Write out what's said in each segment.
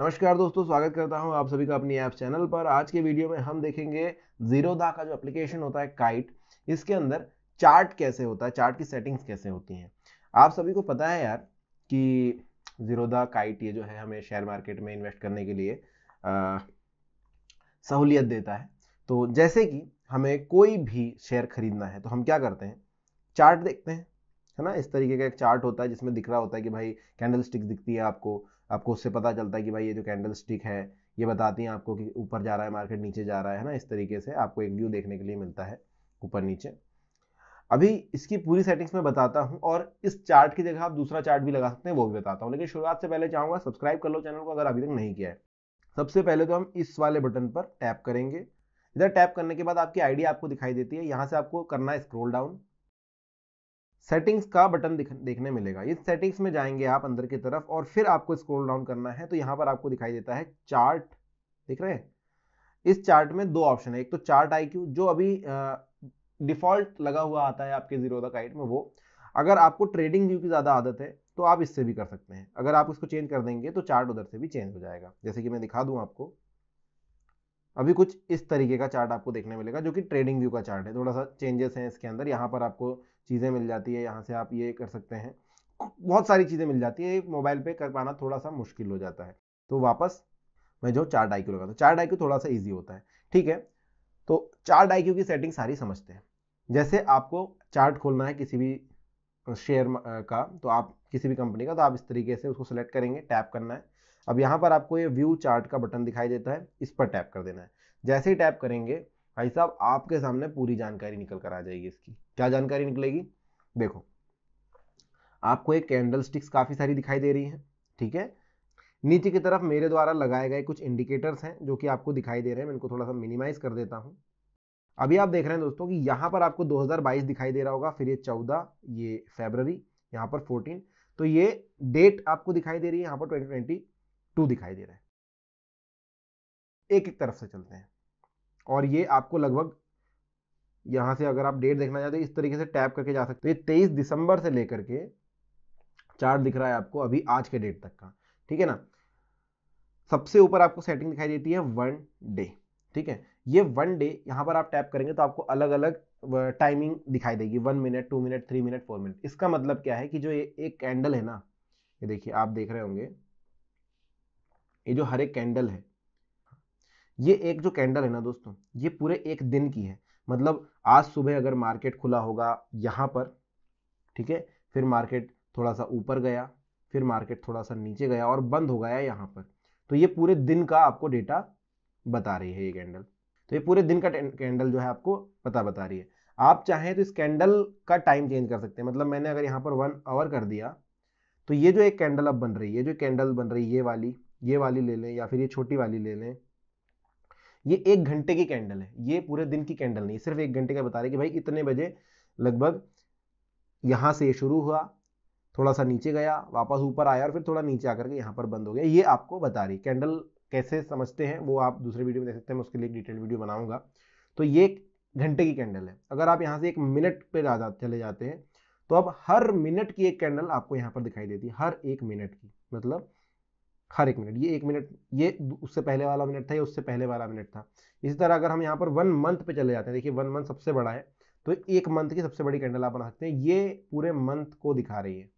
नमस्कार दोस्तों स्वागत करता हूं आप सभी का अपनी ऐप चैनल पर आज के वीडियो में हम देखेंगे दा का जो एप्लीकेशन होता है काइट इसके अंदर चार्ट कैसे होता है चार्ट की सेटिंग्स कैसे होती हैं आप सभी को पता है यार कि दा काइट ये जो है हमें शेयर मार्केट में इन्वेस्ट करने के लिए सहूलियत देता है तो जैसे कि हमें कोई भी शेयर खरीदना है तो हम क्या करते हैं चार्ट देखते हैं है ना इस तरीके का एक चार्ट होता है जिसमें दिख रहा होता है कि भाई कैंडल स्टिक्स दिखती है आपको आपको उससे पता चलता है कि भाई ये जो कैंडल स्टिक है ये बताती हैं आपको कि ऊपर जा रहा है मार्केट नीचे जा रहा है ना इस तरीके से आपको एक व्यू देखने के लिए मिलता है ऊपर नीचे अभी इसकी पूरी सेटिंग्स में बताता हूँ और इस चार्ट की जगह आप दूसरा चार्ट भी लगा सकते हैं वो भी बताता हूँ लेकिन शुरुआत से पहले चाहूँगा सब्सक्राइब कर लो चैनल को अगर अभी तक नहीं किया है सबसे पहले तो हम इस वाले बटन पर टैप करेंगे इधर टैप करने के बाद आपकी आईडी आपको दिखाई देती है यहाँ से आपको करना है स्क्रोल डाउन सेटिंग्स का बटन देखने मिलेगा ये सेटिंग्स में जाएंगे आप अंदर की तरफ और फिर आपको स्क्रोल डाउन करना है तो यहां पर आपको दिखाई देता है चार्ट देख रहे हैं इस चार्ट में दो ऑप्शन है एक तो चार्ट आई जो अभी डिफॉल्ट लगा हुआ आता है आपके जीरो काइट में वो अगर आपको ट्रेडिंग व्यू की ज़्यादा आदत है तो आप इससे भी कर सकते हैं अगर आप इसको चेंज कर देंगे तो चार्ट उधर से भी चेंज हो जाएगा जैसे कि मैं दिखा दूं आपको अभी कुछ इस तरीके का चार्ट आपको देखने मिलेगा जो कि ट्रेडिंग व्यू का चार्ट है थोड़ा सा चेंजेस हैं इसके अंदर यहाँ पर आपको चीज़ें मिल जाती है यहाँ से आप ये कर सकते हैं बहुत सारी चीज़ें मिल जाती है मोबाइल पे कर पाना थोड़ा सा मुश्किल हो जाता है तो वापस मैं जो चार्ट आई लगाता हूँ चार्ट आई थोड़ा सा ईजी होता है ठीक है तो चार्ट आई की सेटिंग सारी समझते हैं जैसे आपको चार्ट खोलना है किसी भी शेयर का तो आप किसी भी कंपनी का तो आप इस तरीके से उसको सेलेक्ट करेंगे टैप करना है अब यहाँ पर आपको ये व्यू चार्ट का बटन दिखाई देता है इस पर टैप कर देना है जैसे ही टैप करेंगे भाई साहब आपके सामने पूरी जानकारी निकल कर आ जाएगी इसकी क्या जानकारी निकलेगी देखो आपको एक कैंडल स्टिक्स काफ़ी सारी दिखाई दे रही है ठीक है नीचे की तरफ मेरे द्वारा लगाए गए कुछ इंडिकेटर्स हैं जो कि आपको दिखाई दे रहे हैं मैं इनको थोड़ा सा मिनिमाइज कर देता हूँ अभी आप देख रहे हैं दोस्तों कि यहाँ पर आपको 2022 दिखाई दे रहा होगा फिर ये 14 ये फेबररी यहाँ पर 14 तो ये डेट आपको दिखाई दे रही है यहाँ पर ट्वेंटी टू दिखाई दे रहा है एक एक तरफ से चलते हैं और ये आपको लगभग यहां से अगर आप डेट देखना चाहते हैं इस तरीके से टैप करके जा सकते हैं तेईस दिसंबर से लेकर के चार्ट दिख रहा है आपको अभी आज के डेट तक का ठीक है ना सबसे ऊपर आपको सेटिंग दिखाई देती है वन डे ठीक है ये वन डे यहां पर आप टैप करेंगे तो आपको अलग अलग टाइमिंग दिखाई देगी one minute two minute three minute four minute इसका मतलब क्या है कि जो ये एक कैंडल है ना ये देखिए आप देख रहे होंगे ये जो हरे कैंडल है ये एक जो कैंडल है ना दोस्तों ये पूरे एक दिन की है मतलब आज सुबह अगर मार्केट खुला होगा यहाँ पर ठीक है फिर मार्केट थोड़ा सा ऊपर गया फिर मार्केट थोड़ा सा नीचे गया और बंद हो गया यहाँ पर तो ये पूरे दिन का आपको डेटा बता रही है ये कैंडल तो ये पूरे दिन का कैंडल जो है आपको पता बता रही है आप चाहें तो इस कैंडल का टाइम चेंज कर सकते हैं मतलब मैंने अगर यहाँ पर वन आवर कर दिया तो ये जो एक कैंडल अब बन रही है जो कैंडल बन रही है ये वाली ये वाली ले लें या फिर ये छोटी वाली ले लें ये एक घंटे की कैंडल है ये पूरे दिन की कैंडल नहीं सिर्फ एक घंटे का बता रहे कि भाई इतने बजे लगभग यहाँ से शुरू हुआ थोड़ा सा नीचे गया वापस ऊपर आया और फिर थोड़ा नीचे आकर के यहाँ पर बंद हो गया ये आपको बता रही कैंडल कैसे समझते हैं वो आप दूसरे वीडियो में देख सकते हैं मैं उसके लिए डिटेल वीडियो बनाऊंगा तो ये घंटे की कैंडल है अगर आप यहाँ से एक मिनट पर चले जाते हैं तो अब हर मिनट की एक कैंडल आपको यहाँ पर दिखाई देती है हर एक मिनट की मतलब हर एक मिनट ये एक मिनट ये उससे पहले वाला मिनट था ये उससे पहले वाला मिनट था इसी तरह अगर हम यहाँ पर वन मंथ पे चले जाते हैं देखिए वन मंथ सबसे बड़ा है तो एक मंथ की सबसे बड़ी कैंडल आप बना सकते हैं ये पूरे मंथ को दिखा रही है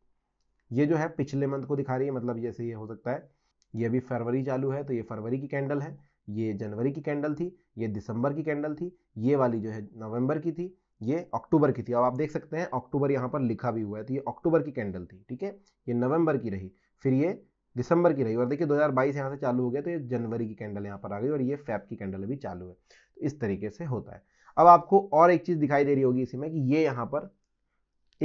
ये जो है पिछले मंथ को दिखा रही है मतलब जैसे ये हो सकता है ये अभी फरवरी चालू है तो ये फरवरी की कैंडल है ये जनवरी की कैंडल थी ये दिसंबर की कैंडल थी ये वाली जो है नवंबर की थी ये अक्टूबर की थी अब आप देख सकते हैं अक्टूबर यहाँ पर लिखा भी हुआ है तो ये अक्टूबर की कैंडल थी ठीक है ये नवंबर की रही फिर ये दिसंबर की रही और देखिए 2022 यहाँ से चालू हो गया तो ये जनवरी की कैंडल यहाँ पर आ गई और ये फैब की कैंडल भी चालू है तो इस तरीके से होता है अब आपको और एक चीज़ दिखाई दे रही होगी इसी में कि ये यहाँ पर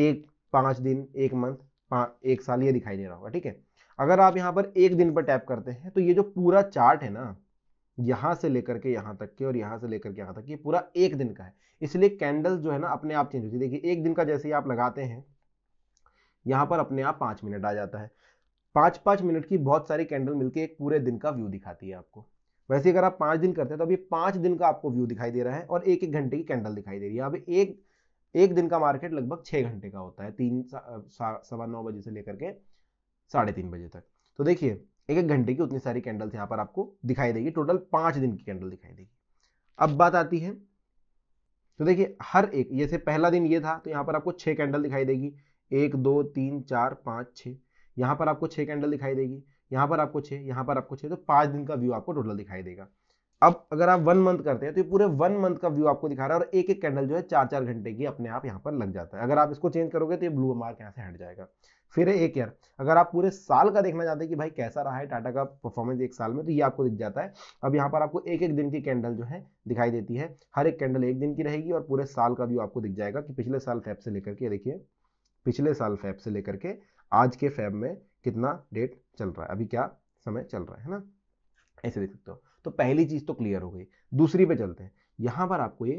एक पाँच दिन एक मंथ एक साल ये दिखाई दे रहा होगा ठीक है अगर आप यहाँ पर एक दिन पर टैप करते हैं तो ये जो पूरा चार्ट है ना यहाँ से लेकर के यहाँ तक के और यहाँ से लेकर के यहाँ तक ये पूरा एक दिन का है इसलिए कैंडल जो है ना अपने आप चेंज होती है देखिए एक दिन का जैसे ही आप लगाते हैं यहाँ पर अपने आप पाँच मिनट आ जाता है पांच पांच मिनट की बहुत सारी कैंडल मिलकर एक पूरे दिन का व्यू दिखाती है आपको वैसे अगर आप पांच दिन करते हैं तो अभी पांच दिन का आपको व्यू दिखाई दे रहा है और एक एक घंटे की कैंडल दिखाई दे रही है अब एक एक दिन का मार्केट लगभग छह घंटे का होता है तीन सवा नौ बजे से लेकर के साढ़े तीन बजे तक तो देखिए एक एक घंटे की उतनी सारी कैंडल्स यहाँ पर आपको दिखाई देगी टोटल पांच दिन की कैंडल दिखाई देगी अब बात आती है तो देखिए हर एक जैसे पहला दिन ये था तो यहाँ पर आपको छह कैंडल दिखाई देगी एक दो तीन चार पाँच छह यहाँ पर आपको छः कैंडल दिखाई देगी यहाँ पर आपको छः यहाँ पर आपको छः तो पाँच दिन का व्यू आपको टोटल दिखाई देगा अब अगर आप वन मंथ करते हैं तो ये पूरे वन मंथ का व्यू आपको दिखा रहा है और एक एक कैंडल जो है चार चार घंटे की अपने आप यहाँ पर लग जाता है अगर आप इसको चेंज करोगे तो ये ब्लू मार्क यहाँ से हट जाएगा फिर एक ईयर अगर आप पूरे साल का देखना चाहते हैं कि भाई कैसा रहा है टाटा का परफॉर्मेंस एक साल में तो ये आपको दिख जाता है अब यहाँ पर आपको एक एक दिन की कैंडल जो है दिखाई देती है हर एक कैंडल एक दिन की रहेगी और पूरे साल का व्यू आपको दिख जाएगा कि पिछले साल फैप से लेकर के देखिए पिछले साल फैप से लेकर के आज के फैब में कितना डेट चल रहा है अभी क्या समय चल रहा है ना ऐसे देख सकते हो तो पहली चीज़ तो क्लियर हो गई दूसरी पे चलते हैं यहाँ पर आपको ये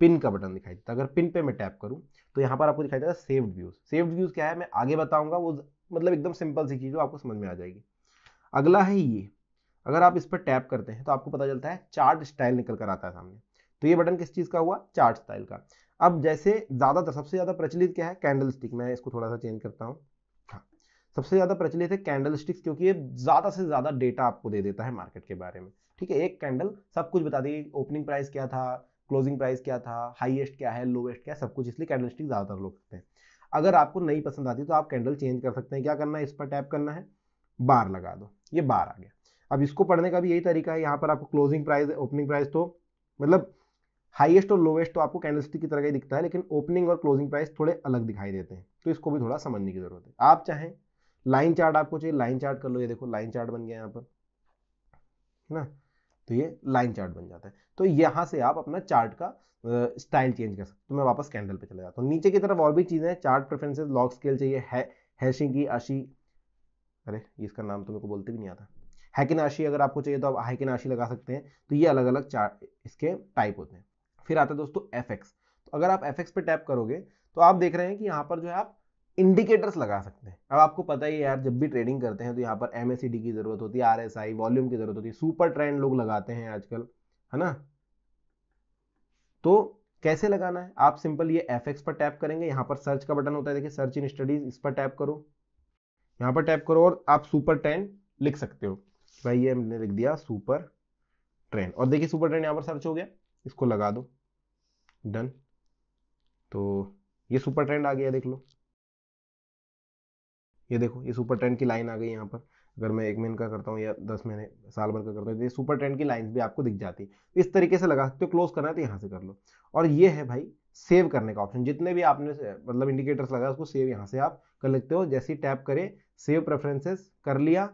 पिन का बटन दिखाई देता है अगर पिन पे मैं टैप करूँ तो यहाँ पर आपको दिखाई देता है सेव्ड व्यूज़ सेव्ड व्यूज़ क्या है मैं आगे बताऊंगा वो मतलब एकदम सिंपल सी चीज़ आपको समझ में आ जाएगी अगला है ये अगर आप इस पर टैप करते हैं तो आपको पता चलता है चार्ट स्टाइल निकल कर आता है सामने तो ये बटन किस चीज़ का हुआ चार्ट स्टाइल का अब जैसे ज़्यादातर सबसे ज़्यादा प्रचलित क्या है कैंडल स्टिक मैं इसको थोड़ा सा चेंज करता हूँ सबसे ज़्यादा प्रचलित है कैंडल स्टिक्स क्योंकि ये ज़्यादा से ज़्यादा डेटा आपको दे देता है मार्केट के बारे में ठीक है एक कैंडल सब कुछ बता दी ओपनिंग प्राइस क्या था क्लोजिंग प्राइस क्या था हाईएस्ट क्या है लोएस्ट क्या है सब कुछ इसलिए कैंडल स्टिक ज़्यादातर लोग करते हैं अगर आपको नहीं पसंद आती तो आप कैंडल चेंज कर सकते हैं क्या करना है इस पर टैप करना है बार लगा दो ये बार आ गया अब इसको पढ़ने का भी यही तरीका है यहाँ पर आपको क्लोजिंग प्राइस ओपनिंग प्राइस तो मतलब हाईएस्ट और लोवेस्ट तो आपको कैंडल की तरह ही दिखता है लेकिन ओपनिंग और क्लोजिंग प्राइस थोड़े अलग दिखाई देते हैं तो इसको भी थोड़ा समझने की जरूरत है आप चाहें लाइन चार्ट आपको चाहिए लाइन चार्ट कर लो ये देखो लाइन चार्ट बन गया यहाँ पर है ना तो ये लाइन चार्ट बन जाता है तो यहाँ से आप अपना चार्ट का स्टाइल चेंज कर सकते हो तो मैं वापस कैंडल पे चला जाता हूँ नीचे की तरफ और भी चीज़ें हैं चार्ट प्रेफरेंसेस लॉग स्केल चाहिए है, हैशिंग की आशी अरे इसका नाम तो मेरे को बोलते भी नहीं आता हैकिन आशी अगर आपको चाहिए तो आप हैकिन आशी लगा सकते हैं तो ये अलग अलग चार्ट इसके टाइप होते हैं फिर आता है दोस्तों एफ तो अगर आप एफ पे टैप करोगे तो आप देख रहे हैं कि यहाँ पर जो है आप इंडिकेटर्स लगा सकते हैं अब आपको पता ही है यार जब भी ट्रेडिंग करते हैं तो यहाँ पर एम की ज़रूरत होती है आर वॉल्यूम की ज़रूरत होती है सुपर ट्रेंड लोग लगाते हैं आजकल है ना तो कैसे लगाना है आप सिंपल ये एफ पर टैप करेंगे यहाँ पर सर्च का बटन होता है देखिए सर्च इन स्टडीज इस पर टैप करो यहाँ पर टैप करो और आप सुपर ट्रेंड लिख सकते हो भाई ये हमने लिख दिया सुपर ट्रेंड और देखिए सुपर ट्रेंड यहाँ पर सर्च हो गया इसको लगा दो डन तो ये सुपर ट्रेंड आ गया देख लो ये देखो ये सुपर ट्रेंड की लाइन आ गई यहाँ पर अगर मैं एक महीने का करता हूँ या दस महीने साल भर का करता हूँ तो ये सुपर ट्रेंड की लाइंस भी आपको दिख जाती है तो इस तरीके से लगा सकते हो क्लोज करना है तो यहाँ से कर लो और ये है भाई सेव करने का ऑप्शन जितने भी आपने मतलब इंडिकेटर्स लगा उसको सेव यहाँ से आप कर लेते हो जैसे ही टैप करें सेव प्रेफरेंसेस कर लिया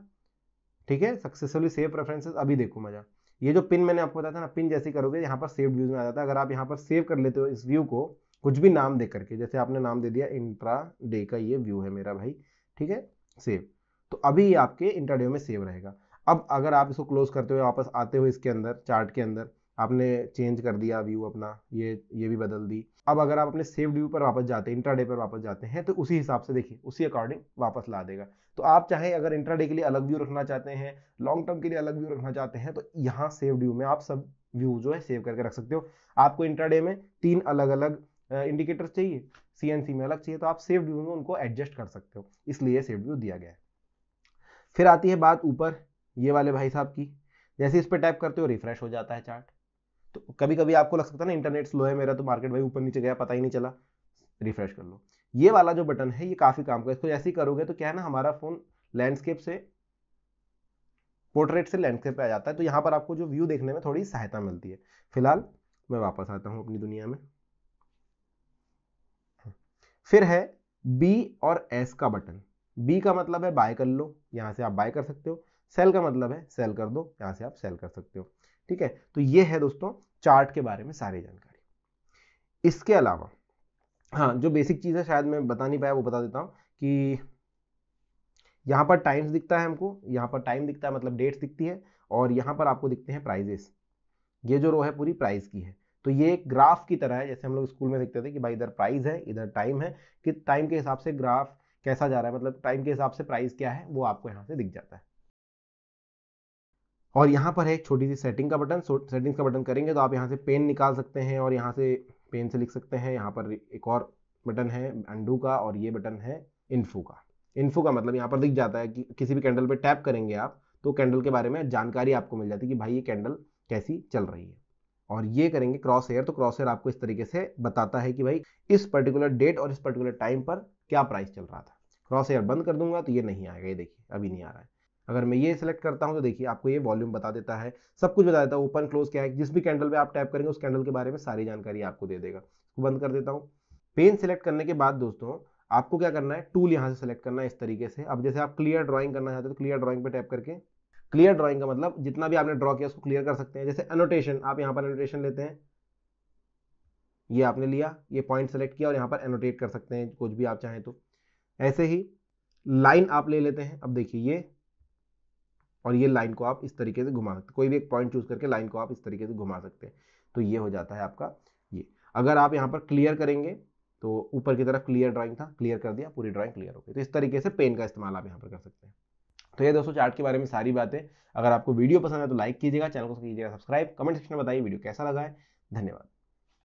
ठीक है सक्सेसफुली सेव प्रेफरेंसेज अभी देखो मजा ये जो पिन मैंने आपको बताया था ना पिन जैसे करोगे यहाँ पर सेव व्यूज में आ जाता है अगर आप यहाँ पर सेव कर लेते हो इस व्यू को कुछ भी नाम दे करके जैसे आपने नाम दे दिया इंट्रा डे का ये व्यू है मेरा भाई ठीक है सेव तो अभी ये आपके इंटरडे में सेव रहेगा अब अगर आप इसको क्लोज करते हुए वापस आते हुए इसके अंदर चार्ट के अंदर आपने चेंज कर दिया व्यू अपना ये ये भी बदल दी अब अगर आप अपने सेव व्यू पर वापस जाते हैं इंट्राडे पर वापस जाते हैं तो उसी हिसाब से देखिए उसी अकॉर्डिंग वापस ला देगा तो आप चाहे अगर इंट्राडे के लिए अलग व्यू रखना चाहते हैं लॉन्ग टर्म के लिए अलग व्यू रखना चाहते हैं तो यहाँ सेव व्यू में आप सब व्यू जो है सेव करके रख सकते हो आपको इंट्राडे में तीन अलग अलग इंडिकेटर्स चाहिए सीएनसी में अलग चाहिए तो आप सेव व्यू में उनको एडजस्ट कर सकते हो इसलिए सेव व्यू दिया गया है फिर आती है बात ऊपर ये वाले भाई साहब की जैसे इस पर टाइप करते हो रिफ्रेश हो जाता है चार्ट तो कभी कभी आपको लग सकता है ना इंटरनेट स्लो है मेरा तो मार्केट भाई ऊपर नीचे गया पता ही नहीं चला रिफ्रेश कर लो ये वाला जो बटन है ये काफ़ी काम का इसको जैसे ही करोगे तो क्या है ना हमारा फ़ोन लैंडस्केप से पोर्ट्रेट से लैंडस्केप पे आ जाता है तो यहाँ पर आपको जो व्यू देखने में थोड़ी सहायता मिलती है फिलहाल मैं वापस आता हूँ अपनी दुनिया में फिर है बी और एस का बटन बी का मतलब है बाय कर लो यहाँ से आप बाय कर सकते हो सेल का मतलब है सेल कर दो यहाँ से आप सेल कर सकते हो ठीक है तो ये है दोस्तों चार्ट के बारे में सारी जानकारी इसके अलावा हाँ जो बेसिक चीज़ है शायद मैं बता नहीं पाया वो बता देता हूँ कि यहाँ पर टाइम्स दिखता है हमको यहाँ पर टाइम दिखता है मतलब डेट्स दिखती है और यहाँ पर आपको दिखते हैं प्राइजेस ये जो रो है पूरी प्राइस की है तो ये एक ग्राफ की तरह है जैसे हम लोग स्कूल में देखते थे कि भाई इधर प्राइस है इधर टाइम है कि टाइम के हिसाब से ग्राफ कैसा जा रहा है मतलब टाइम के हिसाब से प्राइस क्या है वो आपको यहाँ से दिख जाता है और यहाँ पर है एक छोटी सी सेटिंग का बटन सेटिंग्स का बटन करेंगे तो आप यहाँ से पेन निकाल सकते हैं और यहाँ से पेन से लिख सकते हैं यहाँ पर एक और बटन है अंडू का और ये बटन है इन्फो का इन्फो का मतलब यहाँ पर दिख जाता है कि किसी भी कैंडल पर टैप करेंगे आप तो कैंडल के बारे में जानकारी आपको मिल जाती है कि भाई ये कैंडल कैसी चल रही है और ये करेंगे क्रॉस हेयर तो क्रॉस हेयर आपको इस तरीके से बताता है कि भाई इस पर्टिकुलर डेट और इस पर्टिकुलर टाइम पर क्या प्राइस चल रहा था क्रॉस हेयर बंद कर दूंगा तो ये नहीं आएगा ये देखिए अभी नहीं आ रहा है अगर मैं ये सिलेक्ट करता हूँ तो देखिए आपको ये वॉल्यूम बता देता है सब कुछ बता देता है ओपन क्लोज क्या है जिस भी कैंडल पर आप टैप करेंगे उस कैंडल के बारे में सारी जानकारी आपको दे देगा इसको बंद कर देता हूँ पेन सिलेक्ट करने के बाद दोस्तों आपको क्या करना है टूल यहाँ से सिलेक्ट करना है इस तरीके से अब जैसे आप क्लियर ड्राइंग करना चाहते हो तो क्लियर ड्राइंग पे टैप करके क्लियर ड्राइंग का मतलब जितना भी आपने ड्रॉ किया उसको क्लियर कर सकते हैं जैसे एनोटेशन आप यहां पर एनोटेशन लेते हैं ये आपने लिया ये पॉइंट सेलेक्ट किया और यहां पर एनोटेट कर सकते हैं कुछ भी आप चाहें तो ऐसे ही लाइन आप ले लेते हैं अब देखिए ये और ये लाइन को आप इस तरीके से घुमा सकते कोई भी एक पॉइंट चूज करके लाइन को आप इस तरीके से घुमा सकते हैं तो ये हो जाता है आपका ये अगर आप यहाँ पर क्लियर करेंगे तो ऊपर की तरफ क्लियर ड्राइंग था क्लियर कर दिया पूरी ड्राइंग क्लियर हो गई तो इस तरीके से पेन का इस्तेमाल आप यहाँ पर कर सकते हैं तो ये दोस्तों चार्ट के बारे में सारी बातें अगर आपको वीडियो पसंद है तो लाइक कीजिएगा चैनल को कीजिएगा सब्सक्राइब कमेंट सेक्शन में बताइए वीडियो कैसा लगा है धन्यवाद